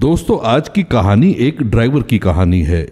दोस्तों आज की कहानी एक ड्राइवर की कहानी है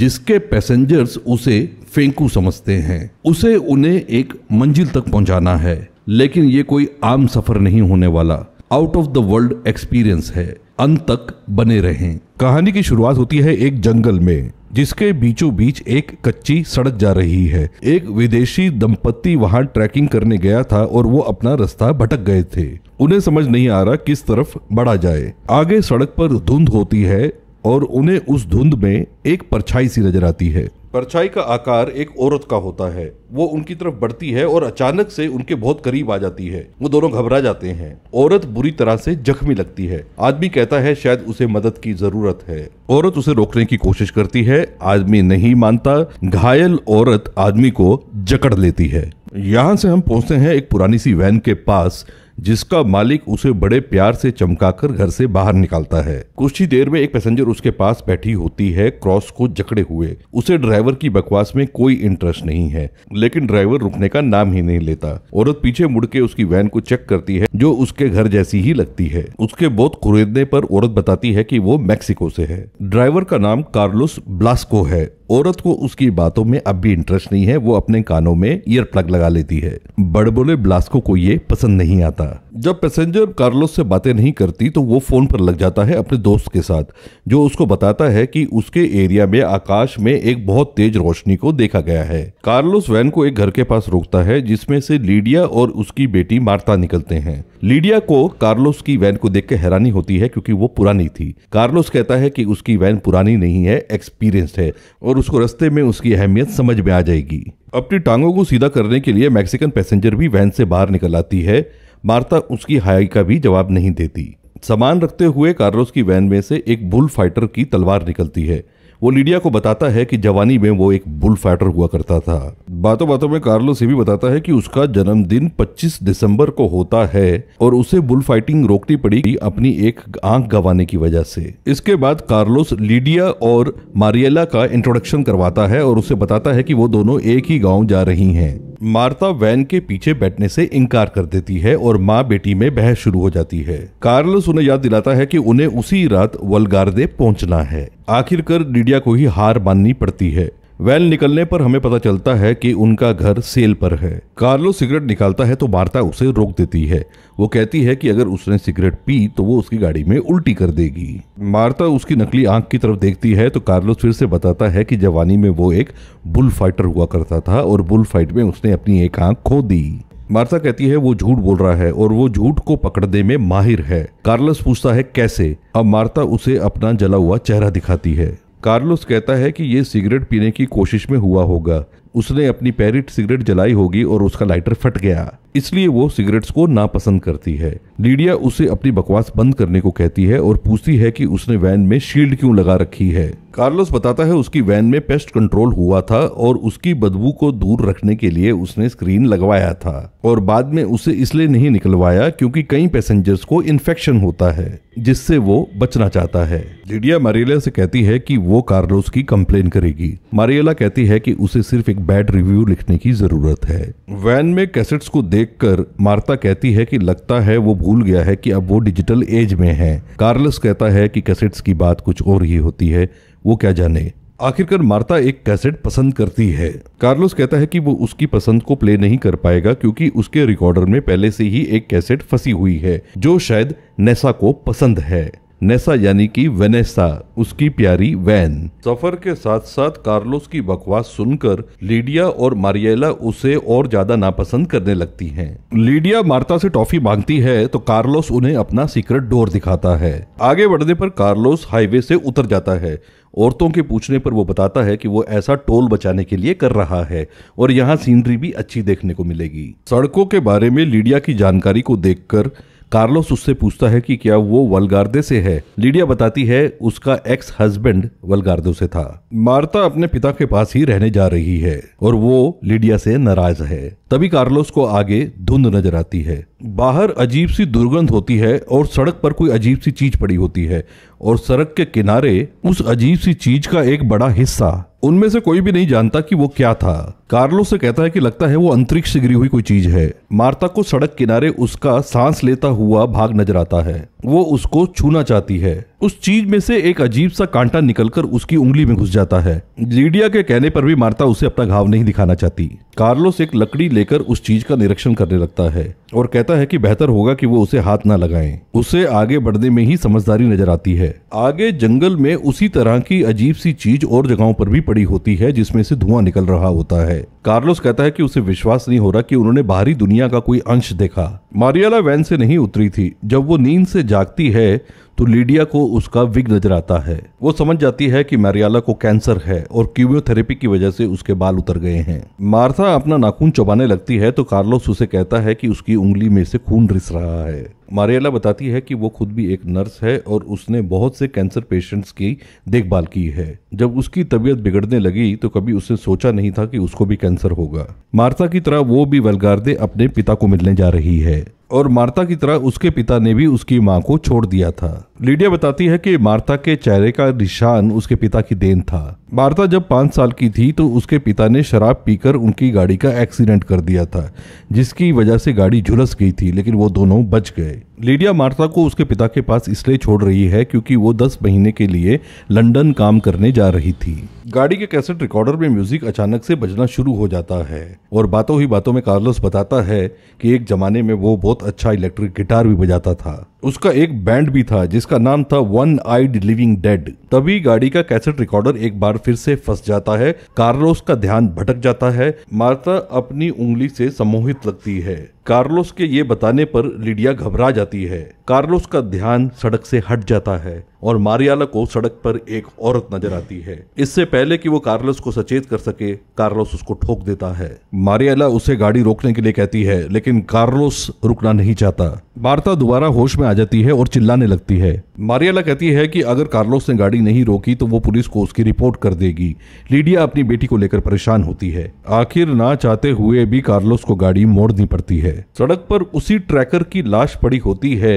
जिसके पैसेंजर्स उसे फेंकू समझते हैं उसे उन्हें एक मंजिल तक पहुंचाना है लेकिन ये कोई आम सफर नहीं होने वाला out of the world experience है अंत तक बने रहें कहानी की शुरुआत होती है एक जंगल में जिसके बीचों बीच एक कच्ची सड़क जा रही है एक विदेशी दंपत्ति वहां ट्रैकिंग करने गया था और वो अपना रास्ता भटक गए थे उन्हें समझ नहीं आ रहा किस तरफ बढ़ा जाए आगे सड़क पर धुंध होती है और उन्हें उस धुंध में एक परछाई सी नजर आती है परछाई का आकार एक औरत का होता है वो उनकी तरफ बढ़ती है और अचानक से उनके बहुत करीब आ जाती है वो दोनों घबरा जाते हैं औरत बुरी तरह से जख्मी लगती है आदमी कहता है शायद उसे मदद की जरूरत है औरत उसे रोकने की कोशिश करती है आदमी नहीं मानता घायल औरत आदमी को जकड़ लेती है यहाँ से हम पहुंचते हैं एक पुरानी सी वैन के पास जिसका मालिक उसे बड़े प्यार से चमकाकर घर से बाहर निकालता है कुछ ही देर में एक पैसेंजर उसके पास बैठी होती है क्रॉस को जकड़े हुए उसे ड्राइवर की बकवास में कोई इंटरेस्ट नहीं है लेकिन ड्राइवर रुकने का नाम ही नहीं लेता औरत पीछे मुड़ के उसकी वैन को चेक करती है जो उसके घर जैसी ही लगती है उसके बहुत खुरेदने पर औरत बताती है की वो मैक्सिको से है ड्राइवर का नाम कार्लोस ब्लास्को है औरत को उसकी बातों में अब भी इंटरेस्ट नहीं है वो अपने कानों में ईयर प्लग लगा लेती है बड़बोले ब्लास्को को ये पसंद नहीं आता था जब पैसेंजर कार्लोस से बातें नहीं करती तो वो फोन पर लग जाता है अपने दोस्त के साथ जो उसको बताता है कि उसके एरिया में आकाश में एक बहुत तेज रोशनी को देखा गया है कार्लोस वैन को एक घर के पास रोकता है जिसमें से लीडिया और उसकी बेटी मार्ता निकलते हैं लीडिया को कार्लोस की वैन को देख हैरानी होती है क्योंकि वो पुरानी थी कार्लोस कहता है कि उसकी वैन पुरानी नहीं है एक्सपीरियंस है और उसको रस्ते में उसकी अहमियत समझ में आ जाएगी अपनी टांगों को सीधा करने के लिए मैक्सिकन पैसेंजर भी वैन से बाहर निकल आती है मार्ता उसकी हयाई का भी जवाब नहीं देती सामान रखते हुए कार्लोस की वैन में से एक बुल फाइटर की तलवार निकलती है वो लीडिया को बताता है कि जवानी में वो एक बुल फाइटर हुआ करता था बातों बातों में कार्लोस ये भी बताता है कि उसका जन्मदिन 25 दिसंबर को होता है और उसे बुल फाइटिंग रोकनी पड़ी अपनी एक आंख गंवाने की वजह से इसके बाद कार्लोस लीडिया और मारियला का इंट्रोडक्शन करवाता है और उसे बताता है कि वो दोनों एक ही गाँव जा रही है मार्ता वैन के पीछे बैठने से इनकार कर देती है और माँ बेटी में बहस शुरू हो जाती है कार्लस उन्हें याद दिलाता है कि उन्हें उसी रात वलगार्दे पहुंचना है आखिरकार डिडिया को ही हार माननी पड़ती है वैन निकलने पर हमें पता चलता है कि उनका घर सेल पर है कार्लो सिगरेट निकालता है तो मार्ता उसे रोक देती है वो कहती है कि अगर उसने सिगरेट पी तो वो उसकी गाड़ी में उल्टी कर देगी मार्ता उसकी नकली आंख की तरफ देखती है तो कार्लोस फिर से बताता है कि जवानी में वो एक बुल फाइटर हुआ करता था और बुल फाइट में उसने अपनी एक आंख खो दी मार्ता कहती है वो झूठ बोल रहा है और वो झूठ को पकड़ने में माहिर है कार्लस पूछता है कैसे अब मार्ता उसे अपना जला हुआ चेहरा दिखाती है कार्लोस कहता है कि ये सिगरेट पीने की कोशिश में हुआ होगा उसने अपनी पैरिट सिगरेट जलाई होगी और उसका लाइटर फट गया इसलिए वो सिगरेट्स को नापसंद करती है लीडिया उसे अपनी बकवास बंद करने को कहती है और पूछती है कि उसने वैन में शील्ड क्यों लगा रखी है कार्लोस बताता है उसकी वैन में पेस्ट कंट्रोल हुआ था और उसकी बदबू को दूर रखने के लिए उसने स्क्रीन लगवाया था और बाद में उसे इसलिए नहीं निकलवाया क्योंकि कई पैसेंजर्स को इन्फेक्शन होता है जिससे वो बचना चाहता है लिडिया मारियला से कहती है कि वो कार्लोस की कंप्लेन करेगी मारियला कहती है कि उसे सिर्फ एक बैड रिव्यू लिखने की जरूरत है वैन में कैसेट्स को देखकर मार्ता कहती है कि लगता है वो भूल गया है कि अब वो डिजिटल एज में है कार्लस कहता है कि कैसेट्स की बात कुछ और ही होती है वो क्या जाने आखिरकार मार्ता एक कैसेट पसंद करती है कार्लोस कहता है कि वो उसकी पसंद को प्ले नहीं कर पाएगा क्योंकि उसके रिकॉर्डर में पहले से ही एक कैसेट फंसी हुई है जो शायद नेसा को पसंद है नेसा यानी कि वेनेसा उसकी प्यारी वैन सफर के साथ साथ कार्लोस की बकवास सुनकर लीडिया और मारियेला उसे और ज्यादा नापसंद करने लगती हैं। लीडिया मार्ता से टॉफी मांगती है तो कार्लोस उन्हें अपना सीक्रेट डोर दिखाता है आगे बढ़ने पर कार्लोस हाईवे से उतर जाता है औरतों के पूछने पर वो बताता है कि वो ऐसा टोल बचाने के लिए कर रहा है और यहाँ सीनरी भी अच्छी देखने को मिलेगी सड़कों के बारे में लीडिया की जानकारी को देखकर कार्लोस उससे पूछता है कि क्या वो वलगार्दे से है लीडिया बताती है उसका एक्स हस्बैंड वलगार्दो से था मार्ता अपने पिता के पास ही रहने जा रही है और वो लीडिया से नाराज है तभी कार्लोस को आगे धुंध नजर आती है बाहर अजीब सी दुर्गंध होती है और सड़क पर कोई अजीब सी चीज पड़ी होती है और सड़क के किनारे उस अजीब सी चीज का एक बड़ा हिस्सा उनमें से कोई भी नहीं जानता कि वो क्या था कार्लो से कहता है कि लगता है वो अंतरिक्ष से गिरी हुई कोई चीज है मार्ता को सड़क किनारे उसका सांस लेता हुआ भाग नजर आता है वो उसको छूना चाहती है उस चीज में से एक अजीब सा कांटा निकलकर उसकी उंगली में घुस जाता है लीडिया के कहने पर भी मार्ता उसे अपना घाव नहीं दिखाना चाहती कार्लोस एक लकड़ी लेकर उस चीज का निरीक्षण करने लगता है और कहता है कि बेहतर होगा कि वो उसे हाथ ना लगाएं। उसे आगे बढ़ने में ही समझदारी नजर आती है आगे जंगल में उसी तरह की अजीब सी चीज और जगहों पर भी पड़ी होती है जिसमें से धुआं निकल रहा होता है कार्लोस कहता है कि उसे विश्वास नहीं हो रहा कि उन्होंने बाहरी दुनिया का कोई अंश देखा मारियाला वैन से नहीं उतरी थी जब वो नींद से जागती है तो लीडिया को उसका विग नजर आता है वो समझ जाती है कि मैरियाला को कैंसर है और क्यूमियोथेरेपी की वजह से उसके बाल उतर गए हैं मार्था अपना नाखून चबाने लगती है तो कार्लोस उसे कहता है कि उसकी उंगली में से खून रिस रहा है मारियाला बताती है कि वो खुद भी एक नर्स है और उसने बहुत से कैंसर पेशेंट्स की देखभाल की है जब उसकी तबीयत बिगड़ने लगी तो कभी उसने सोचा नहीं था कि उसको भी कैंसर होगा मार्ता की तरह वो भी वलगार्दे अपने पिता को मिलने जा रही है और मार्ता की तरह उसके पिता ने भी उसकी माँ को छोड़ दिया था लीडिया बताती है कि मार्ता के चेहरे का निशान उसके पिता की देन था मार्ता जब पांच साल की थी तो उसके पिता ने शराब पीकर उनकी गाड़ी का एक्सीडेंट कर दिया था जिसकी वजह से गाड़ी झुलस गई थी लेकिन वो दोनों बच गए day. लीडिया मार्था को उसके पिता के पास इसलिए छोड़ रही है क्योंकि वो दस महीने के लिए लंदन काम करने जा रही थी गाड़ी के कैसेट रिकॉर्डर में म्यूजिक अचानक से बजना शुरू हो जाता है और बातों ही बातों में कार्लोस बताता है कि एक जमाने में वो बहुत अच्छा इलेक्ट्रिक गिटार भी बजाता था उसका एक बैंड भी था जिसका नाम था वन आइड लिविंग डेड तभी गाड़ी का कैसेट रिकॉर्डर एक बार फिर से फंस जाता है कार्लोस का ध्यान भटक जाता है मार्था अपनी उंगली से सम्मोहित लगती है कार्लोस के ये बताने पर लीडिया घबरा जाता जाती है कार्लोस का ध्यान सड़क से हट जाता है और मारियाला को सड़क पर एक औरत नजर आती है इससे पहले कि वो कार्लोस को सचेत कर सके कार्लोस उसको ठोक देता है मारियाला उसे गाड़ी रोकने के लिए कहती है लेकिन कार्लोस रुकना नहीं चाहता वार्ता दोबारा होश में आ जाती है और चिल्लाने लगती है मारियाला कहती है कि अगर कार्लोस ने गाड़ी नहीं रोकी तो वो पुलिस को उसकी रिपोर्ट कर देगी लीडिया अपनी बेटी को लेकर परेशान होती है आखिर ना चाहते हुए भी कार्लोस को गाड़ी मोड़नी पड़ती है सड़क पर उसी ट्रैकर की लाश पड़ी होती है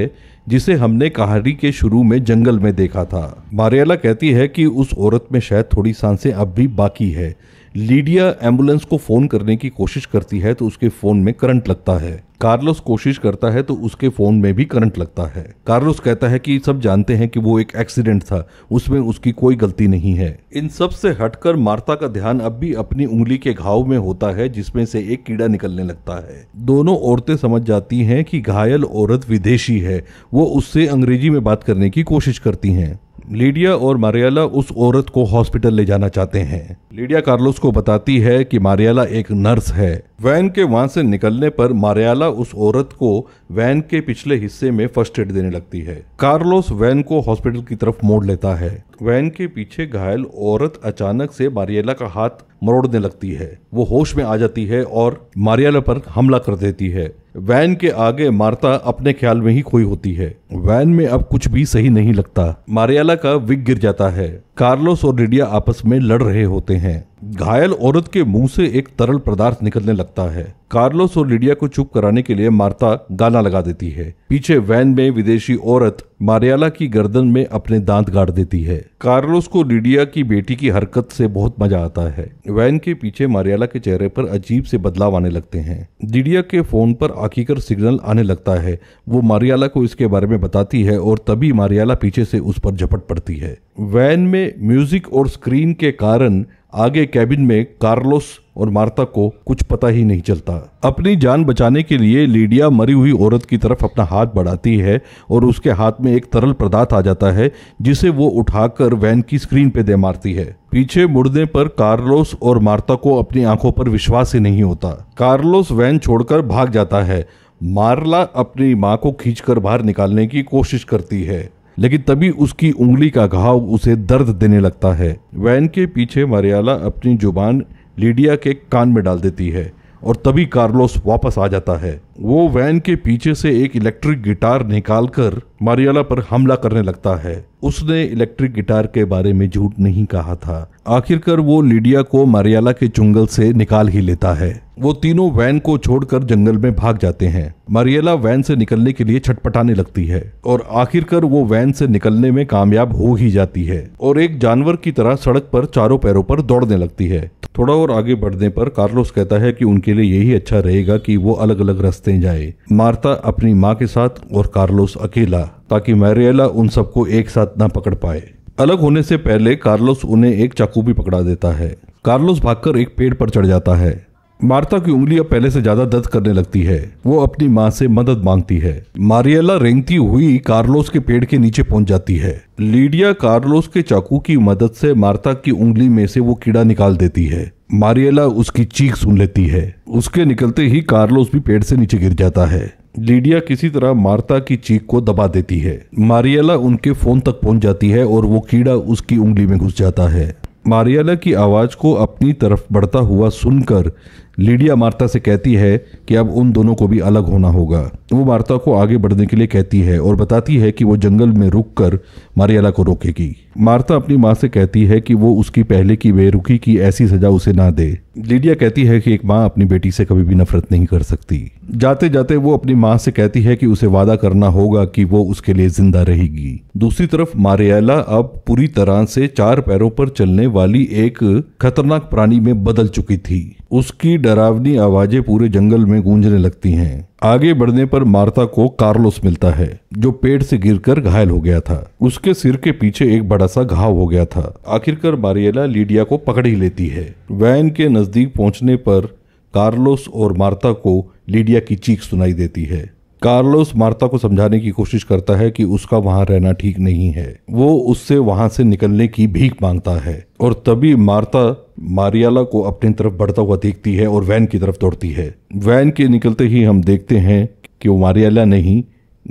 जिसे हमने कहानी के शुरू में जंगल में देखा था मारियाला कहती है कि उस औरत में शायद थोड़ी सांसें अब भी बाकी है लीडिया एम्बुलेंस को फ़ोन करने की कोशिश करती है तो उसके फ़ोन में करंट लगता है कार्लोस कोशिश करता है तो उसके फ़ोन में भी करंट लगता है कार्लोस कहता है कि सब जानते हैं कि वो एक एक्सीडेंट था उसमें उसकी कोई गलती नहीं है इन सब से हटकर मार्ता का ध्यान अब भी अपनी उंगली के घाव में होता है जिसमें से एक कीड़ा निकलने लगता है दोनों औरतें समझ जाती हैं कि घायल औरत विदेशी है वो उससे अंग्रेजी में बात करने की कोशिश करती हैं लीडिया और मारियाला उस औरत को हॉस्पिटल ले जाना चाहते हैं लीडिया कार्लोस को बताती है कि मारियाला एक नर्स है वैन के वहां से निकलने पर मारियाला उस औरत को वैन के पिछले हिस्से में फर्स्ट एड देने लगती है कार्लोस वैन को हॉस्पिटल की तरफ मोड़ लेता है वैन के पीछे घायल औरत अचानक से मारियाला का हाथ मरोड़ने लगती है वो होश में आ जाती है और मारियाला पर हमला कर देती है वैन के आगे मार्ता अपने ख्याल में ही खोई होती है वैन में अब कुछ भी सही नहीं लगता मारियाला का विग गिर जाता है कार्लोस और रिडिया आपस में लड़ रहे होते हैं घायल औरत के मुंह से एक तरल पदार्थ निकलने लगता है कार्लोस और लिडिया को चुप कराने के लिए मार्ता गाना लगा देती है पीछे वैन में विदेशी औरत मारियाला की गर्दन में अपने दांत गाड़ देती है कार्लोस को लिडिया की बेटी की हरकत से बहुत मजा आता है वैन के पीछे मारियाला के चेहरे पर अजीब से बदलाव आने लगते हैं लिडिया के फोन पर आखिरकर सिग्नल आने लगता है वो मारियाला को इसके बारे में में बताती है और तभी मारियाला पीछे से उस पर झपट पड़ती है वैन में म्यूजिक और स्क्रीन के कारण आगे कैबिन में कार्लोस और मार्ता को कुछ पता ही नहीं चलता अपनी जान बचाने के लिए लीडिया मरी हुई औरत की तरफ अपना हाथ बढ़ाती है और उसके हाथ में एक तरल पदार्थ आ जाता है जिसे वो उठाकर वैन की स्क्रीन पे दे मारती है पीछे मुड़ने पर कार्लोस और मार्ता को अपनी आंखों पर विश्वास ही नहीं होता कार्लोस वैन छोड़कर भाग जाता है मारला अपनी माँ को खींचकर बाहर निकालने की कोशिश करती है लेकिन तभी उसकी उंगली का घाव उसे दर्द देने लगता है वैन के पीछे मरियाला अपनी जुबान लीडिया के कान में डाल देती है और तभी कार्लोस वापस आ जाता है वो वैन के पीछे से एक इलेक्ट्रिक गिटार निकालकर मारियाला पर हमला करने लगता है उसने इलेक्ट्रिक गिटार के बारे में झूठ नहीं कहा था आखिरकार वो लीडिया को मारियाला के चुंगल से निकाल ही लेता है वो तीनों वैन को छोड़कर जंगल में भाग जाते हैं मरियाला वैन से निकलने के लिए छटपटाने लगती है और आखिरकार वो वैन से निकलने में कामयाब हो ही जाती है और एक जानवर की तरह सड़क पर चारों पैरों पर दौड़ने लगती है थोड़ा और आगे बढ़ने पर कार्लोस कहता है कि उनके लिए यही अच्छा रहेगा कि वो अलग अलग रास्ते जाए मार्ता अपनी माँ के साथ और कार्लोस अकेला ताकि मैरियला उन सबको एक साथ ना पकड़ पाए अलग होने से पहले कार्लोस उन्हें एक चाकू भी पकड़ा देता है कार्लोस भागकर एक पेड़ पर चढ़ जाता है मार्ता की उंगलियां पहले से ज्यादा दर्द करने लगती है वो अपनी माँ से मदद मांगती है मारियला रेंगती हुई कार्लोस के पेड़ के नीचे पहुंच जाती है लीडिया कार्लोस के चाकू की मदद से मार्ता की उंगली में से वो कीड़ा निकाल देती है मारियला उसकी चीख सुन लेती है उसके निकलते ही कार्लोस भी पेड़ से नीचे गिर जाता है लीडिया किसी तरह मार्ता की चीख को दबा देती है मारियला उनके फोन तक पहुंच जाती है और वो कीड़ा उसकी उंगली में घुस जाता है मारियाला की आवाज को अपनी तरफ बढ़ता हुआ सुनकर लीडिया मार्ता से कहती है कि अब उन दोनों को भी अलग होना होगा वो मार्ता को आगे बढ़ने के लिए कहती है और बताती है कि वो जंगल में रुक कर मारियाला को रोकेगी मार्ता अपनी माँ से कहती है कि वो उसकी पहले की बेरुखी की ऐसी सजा उसे ना दे लीडिया कहती है कि एक माँ अपनी बेटी से कभी भी नफरत नहीं कर सकती जाते जाते वो अपनी माँ से कहती है कि उसे वादा करना होगा कि वो उसके लिए जिंदा रहेगी दूसरी तरफ मारियाला अब पूरी तरह से चार पैरों पर चलने वाली एक खतरनाक प्राणी में बदल चुकी थी उसकी डरावनी आवाजें पूरे जंगल में गूंजने लगती हैं आगे बढ़ने पर मार्ता को कार्लोस मिलता है जो पेड़ से गिरकर घायल हो गया था उसके सिर के पीछे एक बड़ा सा घाव हो गया था आखिरकार मारियला लीडिया को पकड़ ही लेती है वैन के नजदीक पहुंचने पर कार्लोस और मार्ता को लीडिया की चीख सुनाई देती है कार्लोस मार्ता को समझाने की कोशिश करता है कि उसका वहां रहना ठीक नहीं है वो उससे वहां से निकलने की भीख मांगता है और तभी मार्ता मारियाला को अपनी तरफ बढ़ता हुआ देखती है और वैन की तरफ दौड़ती है वैन के निकलते ही हम देखते हैं कि वो मारियाला नहीं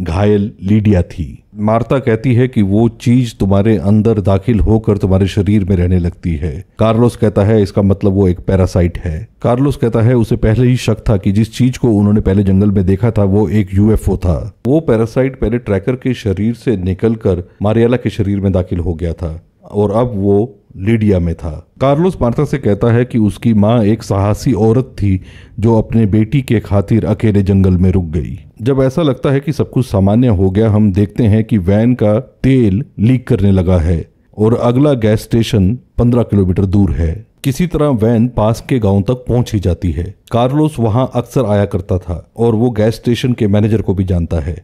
घायल लीडिया थी मार्ता कहती है कि वो चीज तुम्हारे अंदर दाखिल होकर तुम्हारे शरीर में रहने लगती है कार्लोस कहता है इसका मतलब वो एक पैरासाइट है कार्लोस कहता है उसे पहले ही शक था कि जिस चीज को उन्होंने पहले जंगल में देखा था वो एक यूएफओ था वो पैरासाइट पहले ट्रैकर के शरीर से निकलकर मारियाला के शरीर में दाखिल हो गया था और अब वो लीडिया में था कार्लोस मार्था से कहता है कि उसकी माँ एक साहसी औरत थी जो अपने बेटी के खातिर अकेले जंगल में रुक गई जब ऐसा लगता है कि सब कुछ सामान्य हो गया हम देखते हैं कि वैन का तेल लीक करने लगा है और अगला गैस स्टेशन 15 किलोमीटर दूर है किसी तरह वैन पास के गांव तक पहुंच ही जाती है कार्लोस वहां अक्सर आया करता था और वो गैस स्टेशन के मैनेजर को भी जानता है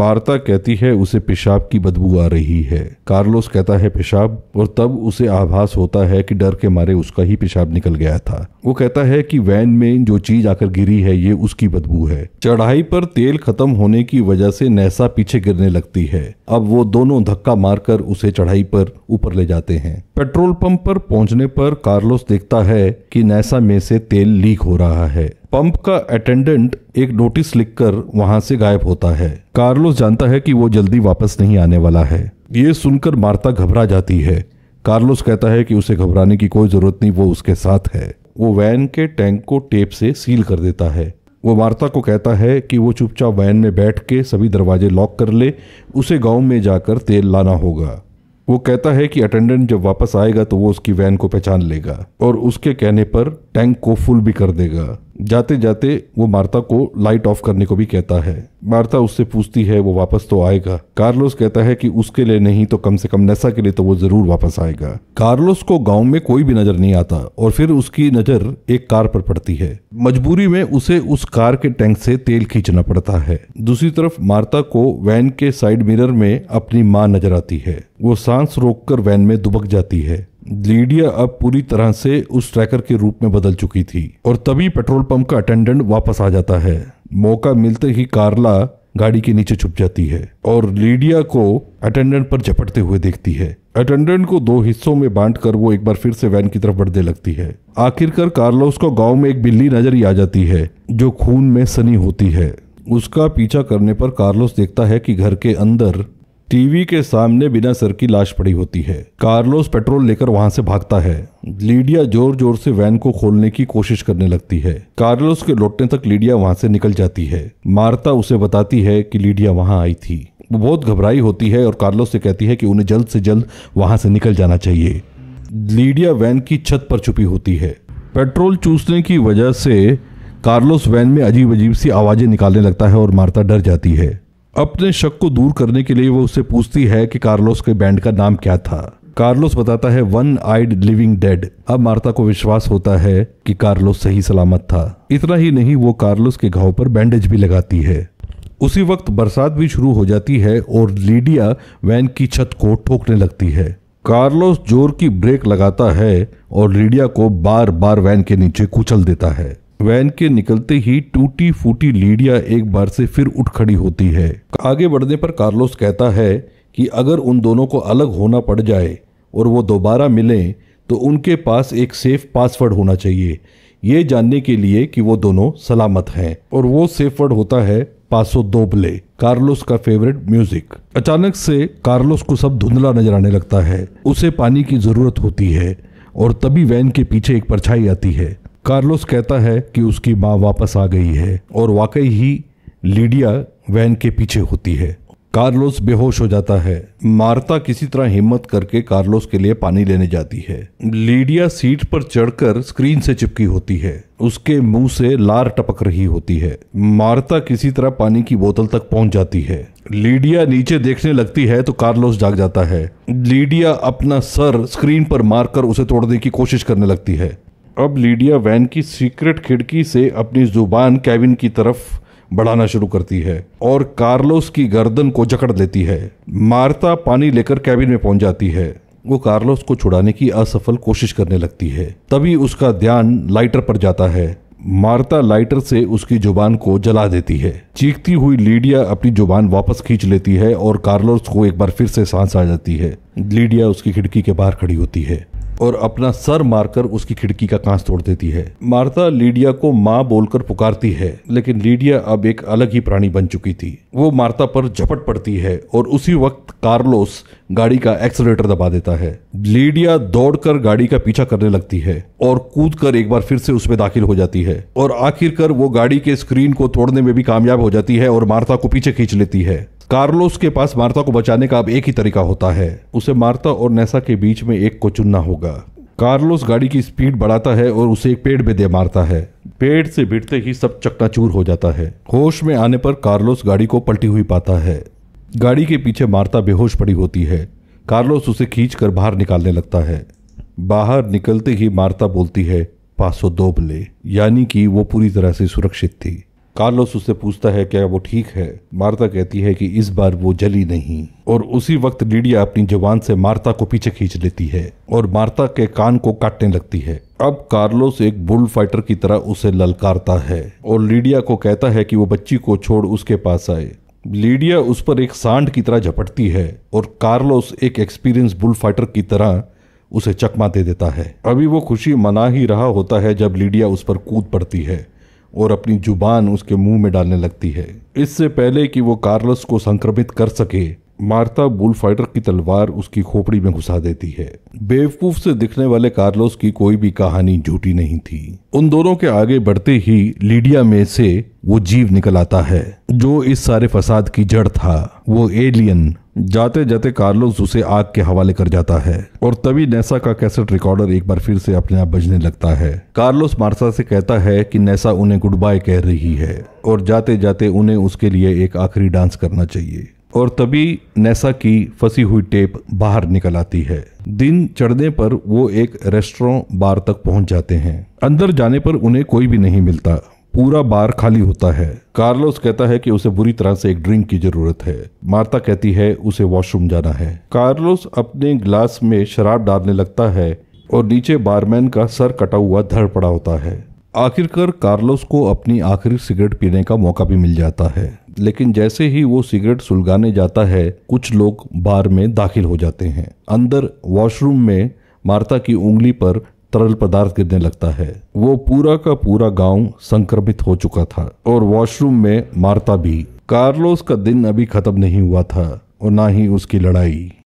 मार्ता कहती है उसे पेशाब की बदबू आ रही है कार्लोस कहता है पेशाब और तब उसे आभास होता है कि डर के मारे उसका ही पेशाब निकल गया था वो कहता है कि वैन में जो चीज आकर गिरी है ये उसकी बदबू है चढ़ाई पर तेल खत्म होने की वजह से नैसा पीछे गिरने लगती है अब वो दोनों धक्का मारकर उसे चढ़ाई पर ऊपर ले जाते हैं पेट्रोल पंप पर पहुंचने पर कार्लोस देखता है कि नैसा में से तेल लीक हो रहा है पंप का अटेंडेंट एक नोटिस लिखकर वहां से गायब होता है कार्लोस जानता है कि वो जल्दी वापस नहीं आने वाला है ये सुनकर मार्ता घबरा जाती है कार्लोस कहता है कि उसे घबराने की कोई जरूरत नहीं वो उसके साथ है वो वैन के टैंक को टेप से सील कर देता है वो मार्ता को कहता है कि वो चुपचाप वैन में बैठ के सभी दरवाजे लॉक कर ले उसे गांव में जाकर तेल लाना होगा वो कहता है कि अटेंडेंट जब वापस आएगा तो वो उसकी वैन को पहचान लेगा और उसके कहने पर टैंक को फुल भी कर देगा जाते जाते वो मार्ता को लाइट ऑफ करने को भी कहता है मार्ता उससे पूछती है वो वापस तो आएगा कार्लोस कहता है कि उसके लिए नहीं तो कम से कम नेसा के लिए तो वो जरूर वापस आएगा कार्लोस को गांव में कोई भी नजर नहीं आता और फिर उसकी नजर एक कार पर पड़ती है मजबूरी में उसे उस कार के टैंक से तेल खींचना पड़ता है दूसरी तरफ मार्ता को वैन के साइड मिरर में अपनी माँ नजर आती है वो सांस रोककर वैन में दुबक जाती है लीडिया अब पूरी तरह से उस ट्रैकर के रूप में बदल चुकी थी और तभी पेट्रोल पंप का अटेंडेंट वापस आ जाता है मौका मिलते ही कार्ला गाड़ी के नीचे छुप जाती है और लीडिया को अटेंडेंट पर झपटते हुए देखती है अटेंडेंट को दो हिस्सों में बांटकर वो एक बार फिर से वैन की तरफ बढ़ने लगती है आखिरकार कार्ला उसको गांव में एक बिल्ली नजर ही आ जाती है जो खून में सनी होती है उसका पीछा करने पर कार्लोस देखता है कि घर के अंदर टीवी के सामने बिना सर की लाश पड़ी होती है कार्लोस पेट्रोल लेकर वहां से भागता है लीडिया जोर जोर से वैन को खोलने की कोशिश करने लगती है कार्लोस के लौटने तक लीडिया वहां से निकल जाती है मार्ता उसे बताती है कि लीडिया वहां आई थी वो बहुत घबराई होती है और कार्लोस से कहती है कि उन्हें जल्द से जल्द वहां से निकल जाना चाहिए लीडिया वैन की छत पर छुपी होती है पेट्रोल चूसने की वजह से कार्लोस वैन में अजीब अजीब सी आवाज़ें निकालने लगता है और मार्ता डर जाती है अपने शक को दूर करने के लिए वो उससे पूछती है कि कार्लोस के बैंड का नाम क्या था कार्लोस बताता है वन आइड लिविंग डेड अब मार्ता को विश्वास होता है कि कार्लोस सही सलामत था इतना ही नहीं वो कार्लोस के घाव पर बैंडेज भी लगाती है उसी वक्त बरसात भी शुरू हो जाती है और लीडिया वैन की छत को ठोकने लगती है कार्लोस जोर की ब्रेक लगाता है और लीडिया को बार बार वैन के नीचे कुचल देता है वैन के निकलते ही टूटी फूटी लीडिया एक बार से फिर उठ खड़ी होती है आगे बढ़ने पर कार्लोस कहता है कि अगर उन दोनों को अलग होना पड़ जाए और वो दोबारा मिलें तो उनके पास एक सेफ पासवर्ड होना चाहिए ये जानने के लिए कि वो दोनों सलामत हैं और वो सेफ वर्ड होता है पासो दोबले कार्लोस का फेवरेट म्यूजिक अचानक से कार्लोस को सब धुंधला नजर आने लगता है उसे पानी की जरूरत होती है और तभी वैन के पीछे एक परछाई आती है कार्लोस कहता है कि उसकी माँ वापस आ गई है और वाकई ही लीडिया वैन के पीछे होती है कार्लोस बेहोश हो जाता है मार्ता किसी तरह हिम्मत करके कार्लोस के लिए पानी लेने जाती है लीडिया सीट पर चढ़कर स्क्रीन से चिपकी होती है उसके मुंह से लार टपक रही होती है मार्ता किसी तरह पानी की बोतल तक पहुंच जाती है लीडिया नीचे देखने लगती है तो कार्लोस जाग जाता है लीडिया अपना सर स्क्रीन पर मारकर उसे तोड़ने की कोशिश करने लगती है अब लीडिया वैन की सीक्रेट खिड़की से अपनी जुबान कैबिन की तरफ बढ़ाना शुरू करती है और कार्लोस की गर्दन को जकड़ लेती है मार्ता पानी लेकर कैबिन में पहुंच जाती है वो कार्लोस को छुड़ाने की असफल कोशिश करने लगती है तभी उसका ध्यान लाइटर पर जाता है मार्ता लाइटर से उसकी जुबान को जला देती है चीखती हुई लीडिया अपनी जुबान वापस खींच लेती है और कार्लोस को एक बार फिर से सांस आ जाती है लीडिया उसकी खिड़की के बाहर खड़ी होती है और अपना सर मारकर उसकी खिड़की का कांच तोड़ देती है मार्ता लीडिया को माँ बोलकर पुकारती है लेकिन लीडिया अब एक अलग ही प्राणी बन चुकी थी वो मार्ता पर झपट पड़ती है और उसी वक्त कार्लोस गाड़ी का एक्सलेटर दबा देता है लीडिया दौड़कर गाड़ी का पीछा करने लगती है और कूद कर एक बार फिर से उसमें दाखिल हो जाती है और आखिरकार वो गाड़ी के स्क्रीन को तोड़ने में भी कामयाब हो जाती है और मार्ता को पीछे खींच लेती है कार्लोस के पास मार्ता को बचाने का अब एक ही तरीका होता है उसे मार्ता और नेसा के बीच में एक को चुनना होगा कार्लोस गाड़ी की स्पीड बढ़ाता है और उसे एक पेड़ में दे मारता है पेड़ से भिड़ते ही सब चकनाचूर हो जाता है होश में आने पर कार्लोस गाड़ी को पलटी हुई पाता है गाड़ी के पीछे मार्ता बेहोश पड़ी होती है कार्लोस उसे खींच कर बाहर निकालने लगता है बाहर निकलते ही मार्ता बोलती है पासो दोबले यानी कि वो पूरी तरह से सुरक्षित थी कार्लोस उससे पूछता है क्या वो ठीक है मार्ता कहती है कि इस बार वो जली नहीं और उसी वक्त लीडिया अपनी जवान से मार्ता को पीछे खींच लेती है और मार्ता के कान को काटने लगती है अब कार्लोस एक बुल फाइटर की तरह उसे ललकारता है और लीडिया को कहता है कि वो बच्ची को छोड़ उसके पास आए लीडिया उस पर एक सांड की तरह झपटती है और कार्लोस एक एक्सपीरियंस बुल फाइटर की तरह उसे चकमा दे देता है अभी वो खुशी मना ही रहा होता है जब लीडिया उस पर कूद पड़ती है और अपनी जुबान उसके मुंह में डालने लगती है इससे पहले कि वो कार्लस को संक्रमित कर सके मार्ता बुल फाइटर की तलवार उसकी खोपड़ी में घुसा देती है बेवकूफ से दिखने वाले कार्लोस की कोई भी कहानी झूठी नहीं थी उन दोनों के आगे बढ़ते ही लीडिया में से वो जीव निकल आता है जो इस सारे फसाद की जड़ था वो एलियन जाते जाते कार्लोस उसे आग के हवाले कर जाता है और तभी नेसा का कैसेट रिकॉर्डर एक बार फिर से अपने आप बजने लगता है कार्लोस मार्सा से कहता है कि नेसा उन्हें गुड बाय कह रही है और जाते जाते उन्हें उसके लिए एक आखिरी डांस करना चाहिए और तभी नैसा की फंसी हुई टेप बाहर निकल आती है दिन चढ़ने पर वो एक रेस्टोरों बार तक पहुंच जाते हैं अंदर जाने पर उन्हें कोई भी नहीं मिलता पूरा बार खाली होता है कार्लोस कहता है कि उसे बुरी तरह से एक ड्रिंक की जरूरत है मार्ता कहती है उसे वॉशरूम जाना है कार्लोस अपने ग्लास में शराब डालने लगता है और नीचे बारमैन का सर कटा हुआ धड़ पड़ा होता है आखिरकार कार्लोस को अपनी आखिरी सिगरेट पीने का मौका भी मिल जाता है लेकिन जैसे ही वो सिगरेट सुलगाने जाता है कुछ लोग बार में दाखिल हो जाते हैं अंदर वॉशरूम में मार्ता की उंगली पर तरल पदार्थ गिरने लगता है वो पूरा का पूरा गांव संक्रमित हो चुका था और वॉशरूम में मार्ता भी कार्लोस का दिन अभी खत्म नहीं हुआ था और ना ही उसकी लड़ाई